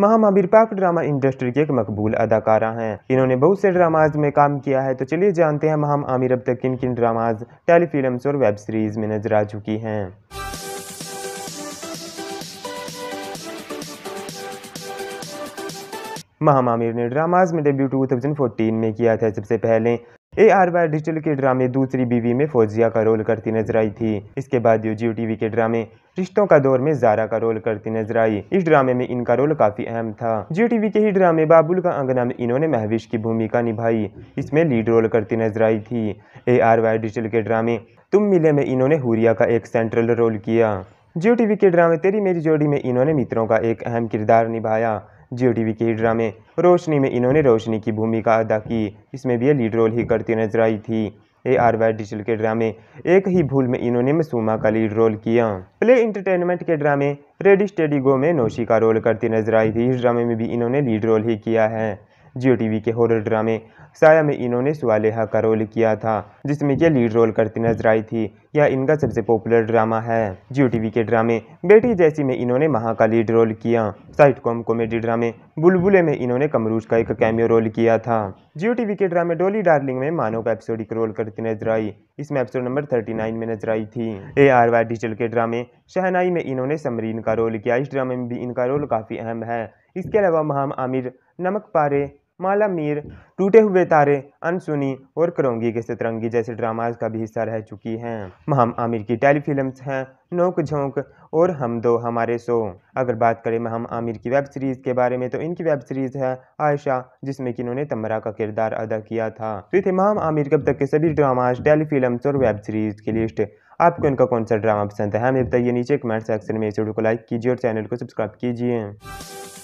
महावीर पाक drama industry के एक मकबूल अदाकारा हैं इन्होंने बहुत से ड्रामाज में काम किया है तो चलिए जानते हैं महाम आमिर अब तक किन किन ड्रामाज टेलीफिल्म और वेब सीरीज में नजर आ चुकी हैं महामामिर ने ड्रामाज में डेब्यू 2014 में किया था सबसे पहले ए आर वाई डिजिटल के ड्रामे दूसरी बीवी में फौजिया का रोल करती नजर आई थी इसके बाद यू जियो टीवी के ड्रामे रिश्तों का दौर में जारा का रोल करती नजर आई इस ड्रामे में इनका रोल काफी अहम था जियो टीवी के ही ड्रामे बाबुल का अंगना में इन्होंने महविश की भूमिका निभाई इसमें लीड रोल करती नजर आई थी ए आर वाई डिजिटल के ड्रामे तुम मिले में इन्होंने हुरिया का एक सेंट्रल रोल किया जियो टीवी के ड्रामे तेरी मेरी जोड़ी में इन्होंने मित्रों का एक अहम किरदार निभाया जियो टीवी के ड्रामे रोशनी में इन्होंने रोशनी की भूमिका अदा की इसमें भी ये लीड रोल ही करती नजर आई थी ए आर वाई डिजिटल के ड्रामे एक ही भूल में इन्होंने मसूमा का लीड रोल किया प्ले इंटरटेनमेंट के ड्रामे रेडी स्टेडी गो में नोशी का रोल करती नजर आई थी इस ड्रामे में भी इन्होंने लीड रोल ही किया है जियो टीवी के हॉरर ड्रामे साया में इन्होंने सुलेहा का रोल किया था जिसमें यह लीड रोल करती नजर आई थी यह इनका सबसे पॉपुलर ड्रामा है जियो टीवी के ड्रामे बेटी जैसी में इन्होंने महा का लीड रोल किया साइट कॉम कॉमेडी ड्रामे बुलबुले में इन्होंने कमरूज का एक कैमियो रोल किया था जियो टीवी के ड्रामे डोली डार्लिंग में मानव का एपिसोडिक रोल करती नजर आई इसमें एपिसोड नंबर थर्टी नाइन में नजर आई थी ए आर वाई डिजिटल के ड्रामे शहनाई में इन्होंने समरीन का रोल किया इस ड्रामे में भी इनका रोल काफ़ी अहम है इसके अलावा महाम आमिर नमक पारे माला मीर टूटे हुए तारे अनसुनी और करोंगी के सतरंगी जैसे ड्रामाज का भी हिस्सा रह चुकी हैं महम आमिर की टेलीफिल्म्स हैं नोक झोंक और हम दो हमारे सो अगर बात करें महम आमिर की वेब सीरीज़ के बारे में तो इनकी वेब सीरीज़ है आयशा जिसमें कि इन्होंने तमरा का किरदार अदा किया था तो ये महम आमिर कब तक के सभी ड्रामाज टेलीफिल्म्स और वेब सीरीज़ की लिस्ट आपको इनका कौन सा ड्रामा पसंद है हमें बताइए नीचे कमेंट सेक्शन में इस वीडियो को लाइक कीजिए और चैनल को सब्सक्राइब कीजिए